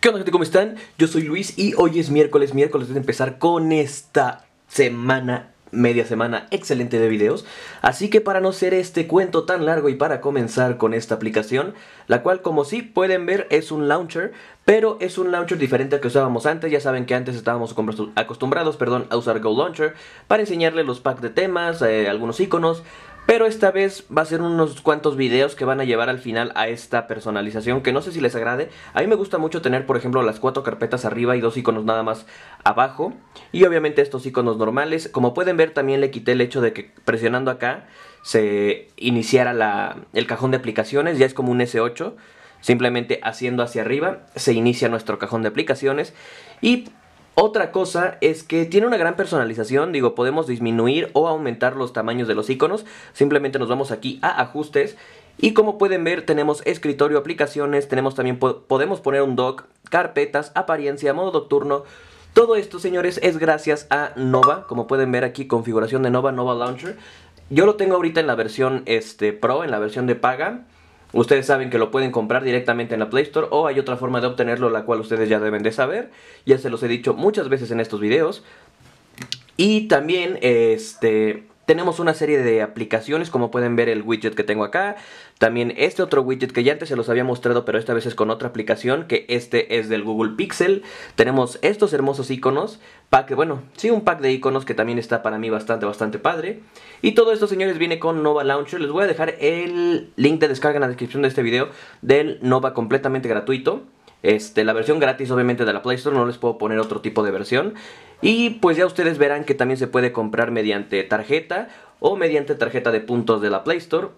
¿Qué onda gente? ¿Cómo están? Yo soy Luis y hoy es miércoles, miércoles de empezar con esta semana, media semana excelente de videos. Así que para no ser este cuento tan largo y para comenzar con esta aplicación, la cual como sí pueden ver es un launcher, pero es un launcher diferente al que usábamos antes. Ya saben que antes estábamos acostumbrados perdón, a usar Go Launcher para enseñarle los packs de temas, eh, algunos iconos, pero esta vez va a ser unos cuantos videos que van a llevar al final a esta personalización que no sé si les agrade. A mí me gusta mucho tener, por ejemplo, las cuatro carpetas arriba y dos iconos nada más abajo. Y obviamente estos iconos normales. Como pueden ver también le quité el hecho de que presionando acá se iniciara el cajón de aplicaciones. Ya es como un S8. Simplemente haciendo hacia arriba se inicia nuestro cajón de aplicaciones. Y otra cosa es que tiene una gran personalización, digo, podemos disminuir o aumentar los tamaños de los iconos, simplemente nos vamos aquí a ajustes y como pueden ver tenemos escritorio, aplicaciones, tenemos también podemos poner un dock, carpetas, apariencia, modo nocturno. Todo esto, señores, es gracias a Nova, como pueden ver aquí, configuración de Nova, Nova Launcher. Yo lo tengo ahorita en la versión este, Pro, en la versión de paga. Ustedes saben que lo pueden comprar directamente en la Play Store o hay otra forma de obtenerlo la cual ustedes ya deben de saber. Ya se los he dicho muchas veces en estos videos. Y también este tenemos una serie de aplicaciones, como pueden ver el widget que tengo acá. También este otro widget que ya antes se los había mostrado, pero esta vez es con otra aplicación, que este es del Google Pixel. Tenemos estos hermosos iconos, que, bueno, sí, un pack de iconos que también está para mí bastante, bastante padre. Y todo esto, señores, viene con Nova Launcher. Les voy a dejar el link de descarga en la descripción de este video del Nova completamente gratuito. Este, la versión gratis obviamente de la Play Store, no les puedo poner otro tipo de versión. Y pues ya ustedes verán que también se puede comprar mediante tarjeta o mediante tarjeta de puntos de la Play Store.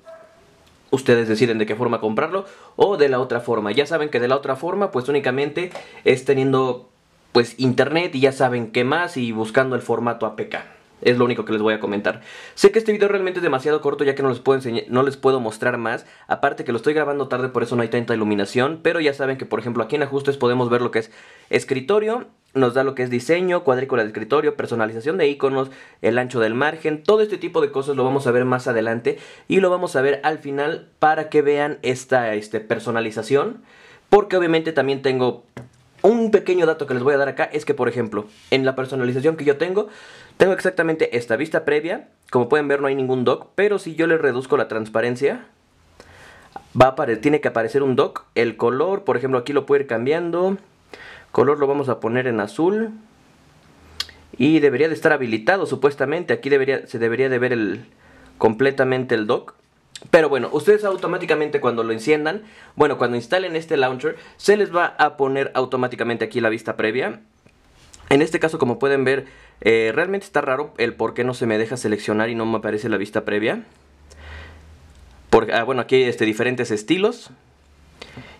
Ustedes deciden de qué forma comprarlo o de la otra forma. Ya saben que de la otra forma pues únicamente es teniendo pues internet y ya saben qué más y buscando el formato APK. Es lo único que les voy a comentar. Sé que este video realmente es demasiado corto ya que no les puedo, enseñar, no les puedo mostrar más. Aparte que lo estoy grabando tarde por eso no hay tanta iluminación. Pero ya saben que por ejemplo aquí en ajustes podemos ver lo que es escritorio. Nos da lo que es diseño, cuadrícula de escritorio, personalización de iconos, el ancho del margen. Todo este tipo de cosas lo vamos a ver más adelante. Y lo vamos a ver al final para que vean esta este, personalización. Porque obviamente también tengo un pequeño dato que les voy a dar acá es que, por ejemplo, en la personalización que yo tengo, tengo exactamente esta vista previa. Como pueden ver, no hay ningún doc pero si yo le reduzco la transparencia, va a tiene que aparecer un dock. El color, por ejemplo, aquí lo puedo ir cambiando. Color lo vamos a poner en azul. Y debería de estar habilitado, supuestamente. Aquí debería, se debería de ver el, completamente el doc pero bueno, ustedes automáticamente cuando lo enciendan, bueno, cuando instalen este launcher, se les va a poner automáticamente aquí la vista previa. En este caso, como pueden ver, eh, realmente está raro el por qué no se me deja seleccionar y no me aparece la vista previa. Porque, ah, bueno, aquí hay este, diferentes estilos.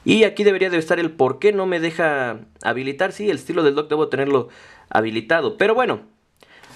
Y aquí debería de estar el por qué no me deja habilitar. Sí, el estilo del dock debo tenerlo habilitado. Pero bueno,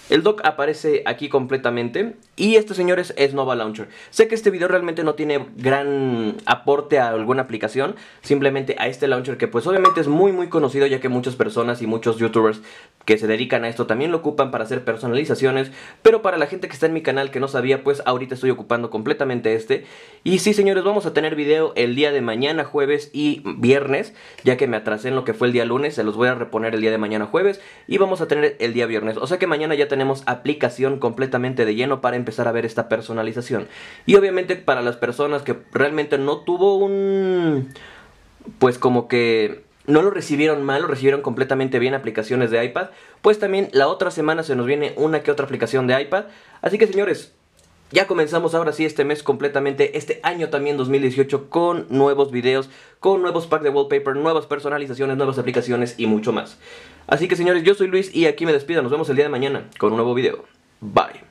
el dock aparece aquí completamente y este señores es Nova Launcher. Sé que este video realmente no tiene gran aporte a alguna aplicación, simplemente a este launcher que pues obviamente es muy muy conocido ya que muchas personas y muchos youtubers que se dedican a esto también lo ocupan para hacer personalizaciones, pero para la gente que está en mi canal que no sabía, pues ahorita estoy ocupando completamente este. Y sí, señores, vamos a tener video el día de mañana jueves y viernes, ya que me atrasé en lo que fue el día lunes, se los voy a reponer el día de mañana jueves y vamos a tener el día viernes. O sea que mañana ya tenemos aplicación completamente de lleno para empezar a ver esta personalización. Y obviamente para las personas que realmente no tuvo un... pues como que no lo recibieron mal, lo recibieron completamente bien aplicaciones de iPad. Pues también la otra semana se nos viene una que otra aplicación de iPad. Así que señores, ya comenzamos ahora sí este mes completamente, este año también 2018 con nuevos videos, con nuevos packs de wallpaper, nuevas personalizaciones, nuevas aplicaciones y mucho más. Así que señores, yo soy Luis y aquí me despido, nos vemos el día de mañana con un nuevo video. Bye.